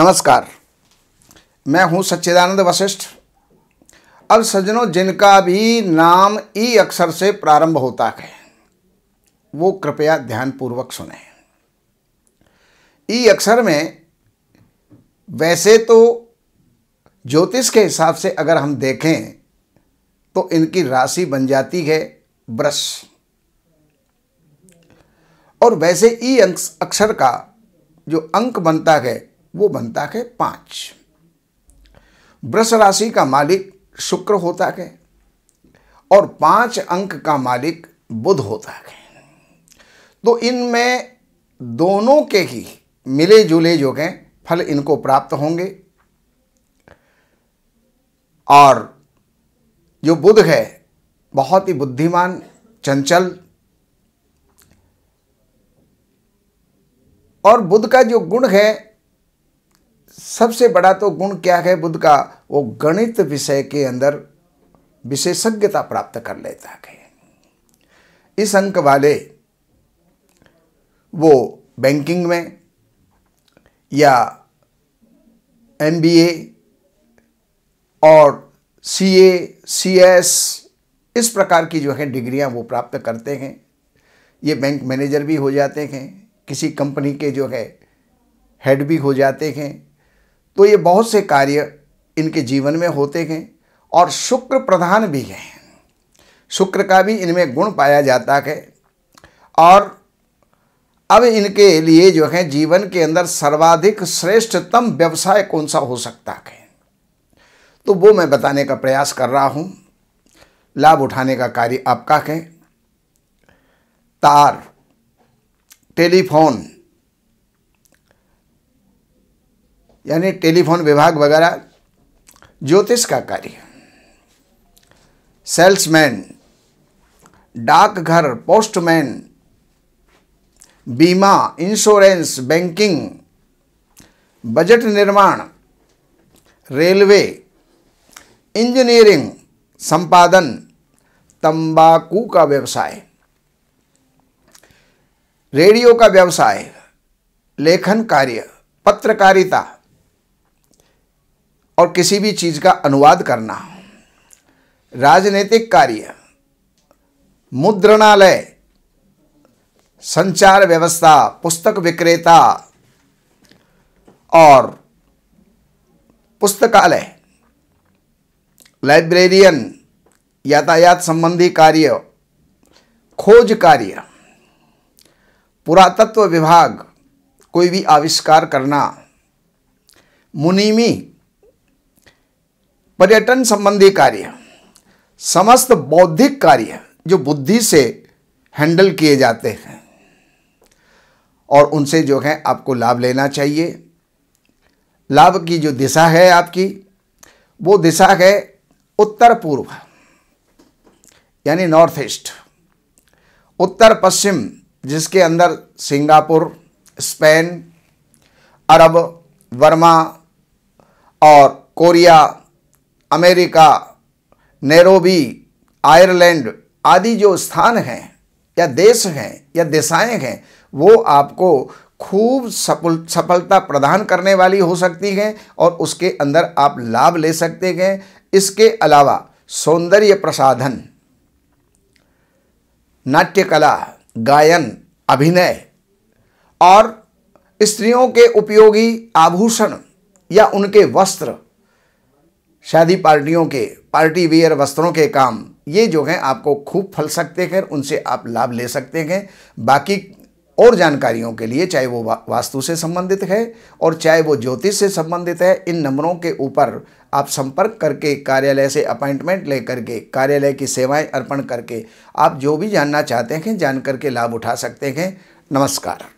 नमस्कार मैं हूं सच्चिदानंद वशिष्ठ अब सज्जनों जिनका भी नाम ई अक्षर से प्रारंभ होता है वो कृपया ध्यानपूर्वक सुने ई अक्षर में वैसे तो ज्योतिष के हिसाब से अगर हम देखें तो इनकी राशि बन जाती है ब्रश और वैसे ई अक्षर का जो अंक बनता है वो बनता है पांच वृष राशि का मालिक शुक्र होता है और पांच अंक का मालिक बुध होता है तो इनमें दोनों के ही मिले जुले जो हैं फल इनको प्राप्त होंगे और जो बुध है बहुत ही बुद्धिमान चंचल और बुध का जो गुण है सबसे बड़ा तो गुण क्या है बुद्ध का वो गणित विषय के अंदर विशेषज्ञता प्राप्त कर लेता है इस अंक वाले वो बैंकिंग में या एमबीए और सीए, सीएस इस प्रकार की जो है डिग्रियां वो प्राप्त करते हैं ये बैंक मैनेजर भी हो जाते हैं किसी कंपनी के जो है हेड भी हो जाते हैं तो ये बहुत से कार्य इनके जीवन में होते हैं और शुक्र प्रधान भी हैं शुक्र का भी इनमें गुण पाया जाता है और अब इनके लिए जो है जीवन के अंदर सर्वाधिक श्रेष्ठतम व्यवसाय कौन सा हो सकता है तो वो मैं बताने का प्रयास कर रहा हूँ लाभ उठाने का कार्य आपका है तार टेलीफोन यानी टेलीफोन विभाग वगैरह ज्योतिष का कार्य सेल्समैन डाकघर पोस्टमैन बीमा इंश्योरेंस बैंकिंग बजट निर्माण रेलवे इंजीनियरिंग संपादन तंबाकू का व्यवसाय रेडियो का व्यवसाय लेखन कार्य पत्रकारिता और किसी भी चीज़ का अनुवाद करना राजनीतिक कार्य मुद्रणालय संचार व्यवस्था पुस्तक विक्रेता और पुस्तकालय लाइब्रेरियन यातायात संबंधी कार्य खोज कार्य पुरातत्व विभाग कोई भी आविष्कार करना मुनीमी पर्यटन संबंधी कार्य समस्त बौद्धिक कार्य जो बुद्धि से हैंडल किए जाते हैं और उनसे जो है आपको लाभ लेना चाहिए लाभ की जो दिशा है आपकी वो दिशा है उत्तर पूर्व यानी नॉर्थ ईस्ट उत्तर पश्चिम जिसके अंदर सिंगापुर स्पेन अरब वर्मा और कोरिया अमेरिका नेरोबी आयरलैंड आदि जो स्थान हैं या देश हैं या दिशाएं हैं वो आपको खूब सफल सफलता प्रदान करने वाली हो सकती हैं और उसके अंदर आप लाभ ले सकते हैं इसके अलावा सौंदर्य प्रसाधन नाट्यकला गायन अभिनय और स्त्रियों के उपयोगी आभूषण या उनके वस्त्र शादी पार्टियों के पार्टी वेयर वस्त्रों के काम ये जो हैं आपको खूब फल सकते हैं उनसे आप लाभ ले सकते हैं बाकी और जानकारियों के लिए चाहे वो वास्तु से संबंधित है और चाहे वो ज्योतिष से संबंधित है इन नंबरों के ऊपर आप संपर्क करके कार्यालय से अपॉइंटमेंट ले करके कार्यालय की सेवाएं अर्पण करके आप जो भी जानना चाहते हैं जान करके लाभ उठा सकते हैं नमस्कार